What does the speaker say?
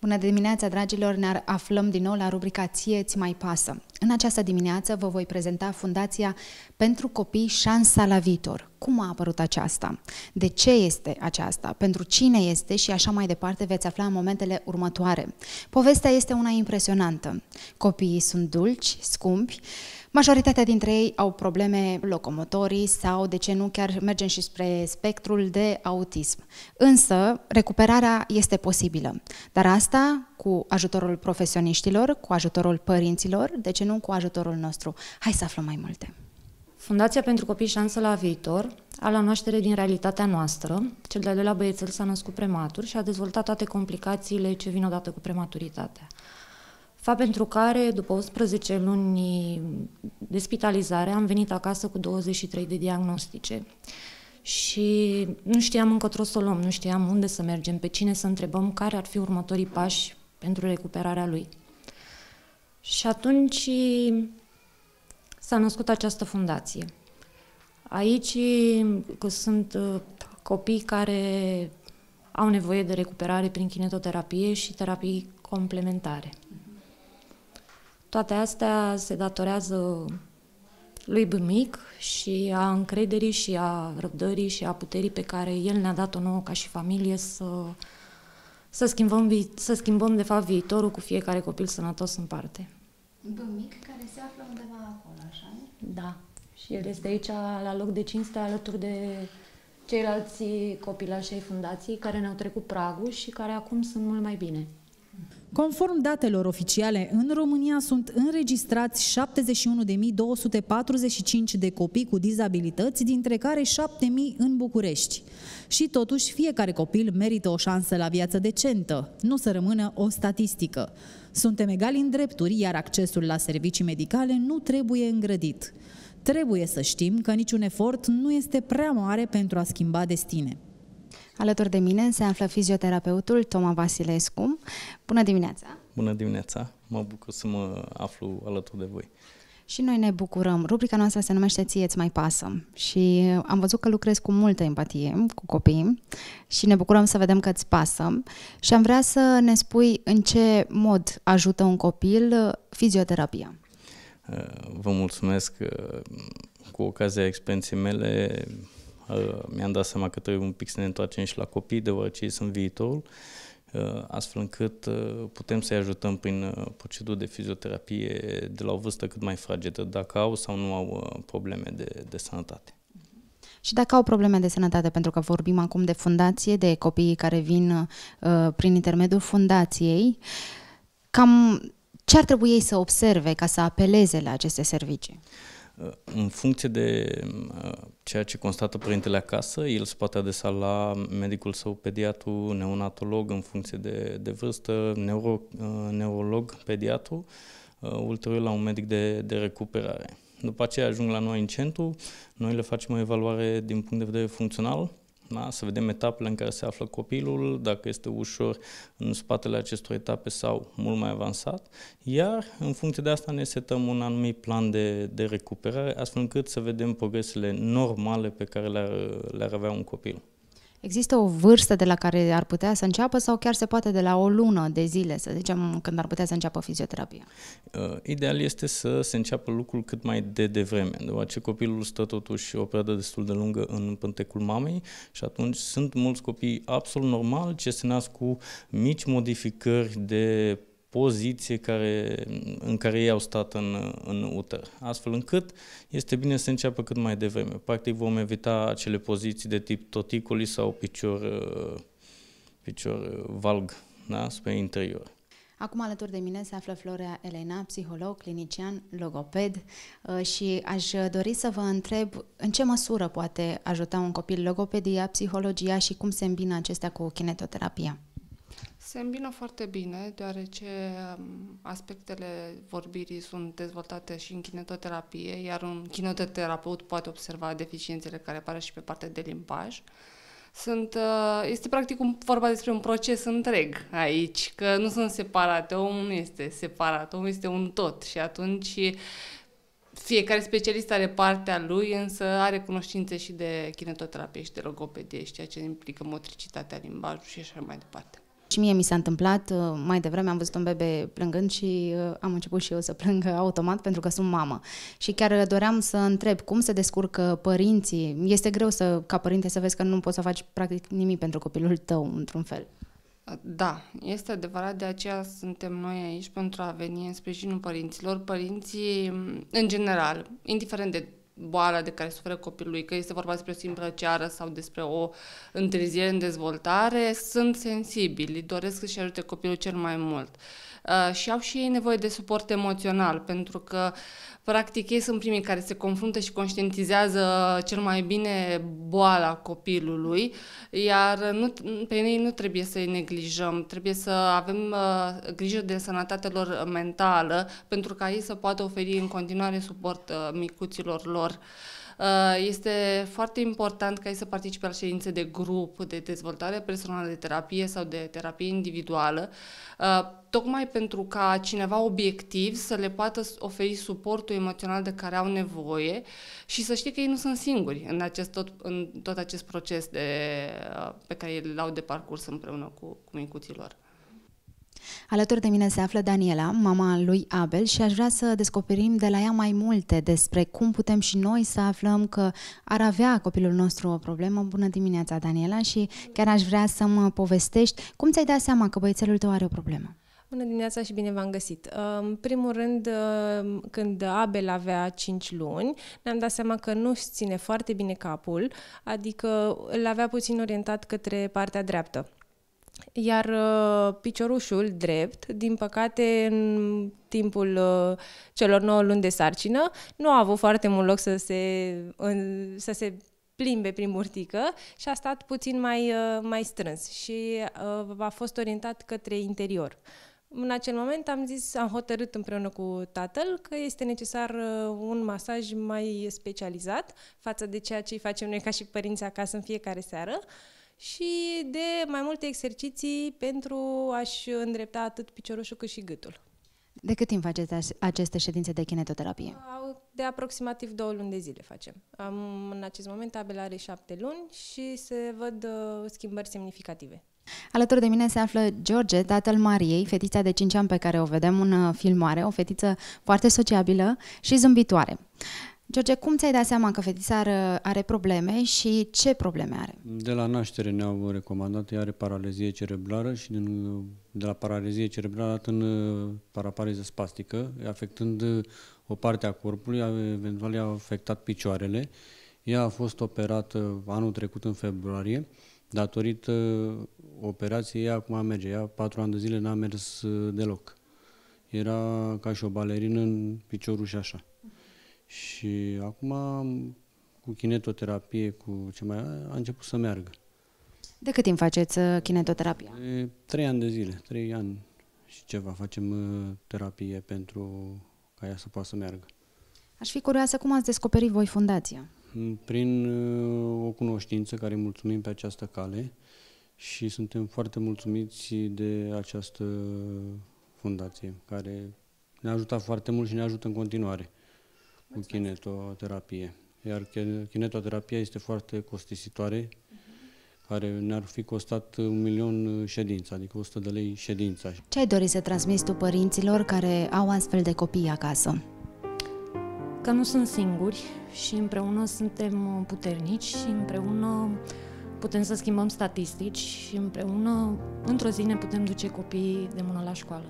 Bună dimineața, dragilor! Ne aflăm din nou la rubrica Ție ți mai pasă. În această dimineață vă voi prezenta Fundația Pentru Copii Șansa la Viitor. Cum a apărut aceasta? De ce este aceasta? Pentru cine este? Și așa mai departe veți afla în momentele următoare. Povestea este una impresionantă. Copiii sunt dulci, scumpi, Majoritatea dintre ei au probleme locomotorii sau, de ce nu, chiar mergem și spre spectrul de autism. Însă, recuperarea este posibilă, dar asta cu ajutorul profesioniștilor, cu ajutorul părinților, de ce nu cu ajutorul nostru. Hai să aflăm mai multe. Fundația pentru Copii Șansă la Viitor a la naștere din realitatea noastră. Cel de-al doilea băiețel s-a născut prematur și a dezvoltat toate complicațiile ce vin odată cu prematuritatea fapt pentru care, după 11 luni de spitalizare, am venit acasă cu 23 de diagnostice. Și nu știam încotro să o luăm, nu știam unde să mergem, pe cine să întrebăm, care ar fi următorii pași pentru recuperarea lui. Și atunci s-a născut această fundație. Aici că sunt uh, copii care au nevoie de recuperare prin kinetoterapie și terapii complementare. Toate astea se datorează lui Bâmic și a încrederii și a răbdării și a puterii pe care el ne-a dat-o nouă ca și familie să, să, schimbăm, să schimbăm, de fapt, viitorul cu fiecare copil sănătos în parte. Bâmic care se află undeva acolo, așa nu? Da. Și el este aici la loc de cinste alături de ceilalți copilași ai fundației care ne-au trecut pragul și care acum sunt mult mai bine. Conform datelor oficiale, în România sunt înregistrați 71.245 de copii cu dizabilități, dintre care 7.000 în București. Și totuși, fiecare copil merită o șansă la viață decentă, nu să rămână o statistică. Suntem egali în drepturi, iar accesul la servicii medicale nu trebuie îngrădit. Trebuie să știm că niciun efort nu este prea mare pentru a schimba destine. Alături de mine se află fizioterapeutul Toma Vasilescu. Bună dimineața! Bună dimineața! Mă bucur să mă aflu alături de voi. Și noi ne bucurăm. Rubrica noastră se numește Ție îți mai pasă și am văzut că lucrezi cu multă empatie cu copii. și ne bucurăm să vedem că îți pasă și am vrea să ne spui în ce mod ajută un copil fizioterapia. Uh, vă mulțumesc uh, cu ocazia experienței mele Uh, mi-am dat seama că trebuie un pic să ne întoarcem și la copii, deoarece ei sunt viitorul, uh, astfel încât uh, putem să-i ajutăm prin proceduri de fizioterapie de la o vârstă cât mai fragedă, dacă au sau nu au probleme de, de sănătate. Și dacă au probleme de sănătate, pentru că vorbim acum de fundație, de copiii care vin uh, prin intermediul fundației, cam ce ar trebui ei să observe ca să apeleze la aceste servicii? În funcție de ceea ce constată părintele acasă, el se poate adesa la medicul său pediatru, neonatolog în funcție de, de vârstă, neuro, uh, neurolog pediatru, uh, ulterior la un medic de, de recuperare. După aceea ajung la noi în centru, noi le facem o evaluare din punct de vedere funcțional, da? Să vedem etapele în care se află copilul, dacă este ușor în spatele acestor etape sau mult mai avansat, iar în funcție de asta ne setăm un anumit plan de, de recuperare, astfel încât să vedem progresele normale pe care le-ar, le-ar avea un copil. Există o vârstă de la care ar putea să înceapă sau chiar se poate de la o lună de zile, să zicem, când ar putea să înceapă fizioterapia? Uh, ideal este să se înceapă lucrul cât mai de devreme, deoarece copilul stă totuși o perioadă destul de lungă în pântecul mamei și atunci sunt mulți copii absolut normal ce se nasc cu mici modificări de poziție care, în care ei au stat în, în uter. Astfel încât este bine să înceapă cât mai devreme. Practic vom evita acele poziții de tip toticoli sau picior, picior valg da? spre interior. Acum alături de mine se află Florea Elena, psiholog, clinician, logoped uh, și aș dori să vă întreb în ce măsură poate ajuta un copil logopedia, psihologia și cum se îmbină acestea cu kinetoterapia. Se îmbină foarte bine, deoarece um, aspectele vorbirii sunt dezvoltate și în kinetoterapie, iar un kinetoterapeut poate observa deficiențele care apar și pe partea de limbaj. Sunt, uh, este practic un, vorba despre un proces întreg aici, că nu sunt separate, omul nu este separat, omul este un tot și atunci fiecare specialist are partea lui, însă are cunoștințe și de kinetoterapie și de logopedie și ceea ce implică motricitatea, limbajul și așa mai departe. Și mie mi s-a întâmplat, uh, mai devreme am văzut un bebe plângând și uh, am început și eu să plâng automat pentru că sunt mamă. Și chiar uh, doream să întreb cum se descurcă părinții. Este greu să, ca părinte să vezi că nu poți să faci practic nimic pentru copilul tău, într-un fel. Da, este adevărat, de aceea suntem noi aici pentru a veni în sprijinul părinților. Părinții, în general, indiferent de boala de care suferă copilului, că este vorba despre o simplă ceară sau despre o întârziere în dezvoltare, sunt sensibili, doresc să-și ajute copilul cel mai mult. Uh, și au și ei nevoie de suport emoțional, pentru că, practic, ei sunt primii care se confruntă și conștientizează cel mai bine boala copilului, iar nu, pe ei nu trebuie să-i neglijăm, trebuie să avem uh, grijă de sănătatea lor mentală, pentru ca ei să poată oferi în continuare suport uh, micuților lor lor. Uh, este foarte important ca ei să participe la ședințe de grup, de dezvoltare personală, de terapie sau de terapie individuală, uh, tocmai pentru ca cineva obiectiv să le poată oferi suportul emoțional de care au nevoie și să știe că ei nu sunt singuri în, acest tot, în tot acest proces de, uh, pe care l-au de parcurs împreună cu, cu micuților. Alături de mine se află Daniela, mama lui Abel și aș vrea să descoperim de la ea mai multe despre cum putem și noi să aflăm că ar avea copilul nostru o problemă. Bună dimineața, Daniela, și chiar aș vrea să mă povestești cum ți-ai dat seama că băiețelul tău are o problemă. Bună dimineața și bine v-am găsit! În primul rând, când Abel avea 5 luni, ne-am dat seama că nu își ține foarte bine capul, adică îl avea puțin orientat către partea dreaptă. Iar uh, piciorușul drept, din păcate, în timpul uh, celor 9 luni de sarcină, nu a avut foarte mult loc să se, în, să se plimbe prin murtică și a stat puțin mai, uh, mai strâns și a fost orientat către interior. În acel moment am zis, am hotărât împreună cu tatăl că este necesar un masaj mai specializat față de ceea ce îi facem noi ca și părinți acasă în fiecare seară și de mai multe exerciții pentru a-și îndrepta atât piciorușul cât și gâtul. De cât timp faceți aceste ședințe de kinetoterapie? De aproximativ două luni de zile facem. Am, în acest moment Abel are șapte luni și se văd uh, schimbări semnificative. Alături de mine se află George, tatăl Mariei, fetița de 5 ani pe care o vedem în uh, filmare, o fetiță foarte sociabilă și zâmbitoare. George, cum ți-ai dat seama că fetița are, are probleme și ce probleme are? De la naștere ne-au recomandat, ea are paralizie cerebrală și din, de la paralizie cerebrală a dat în uh, parapareză spastică, afectând uh, o parte a corpului, eventual i-a afectat picioarele. Ea a fost operată uh, anul trecut în februarie, datorită operației ea acum merge, ea patru ani de zile n-a mers deloc. Era ca și o balerină în piciorul și așa. Și acum, cu kinetoterapie, cu ce mai a început să meargă. De cât timp faceți uh, kinetoterapia? De trei ani de zile, trei ani și ceva. Facem uh, terapie pentru ca ea să poată să meargă. Aș fi curioasă cum ați descoperit voi fundația? Mm, prin uh, o cunoștință care mulțumim pe această cale și suntem foarte mulțumiți de această fundație care ne-a ajutat foarte mult și ne ajută în continuare cu kinetoterapie. Iar kinetoterapia este foarte costisitoare, uh-huh. care ne-ar fi costat un milion uh, ședința, adică 100 de lei ședința. Ce ai dori să transmiți tu părinților care au astfel de copii acasă? Că nu sunt singuri și împreună suntem uh, puternici și împreună putem să schimbăm statistici și împreună, într-o zi, ne putem duce copiii de mână la școală.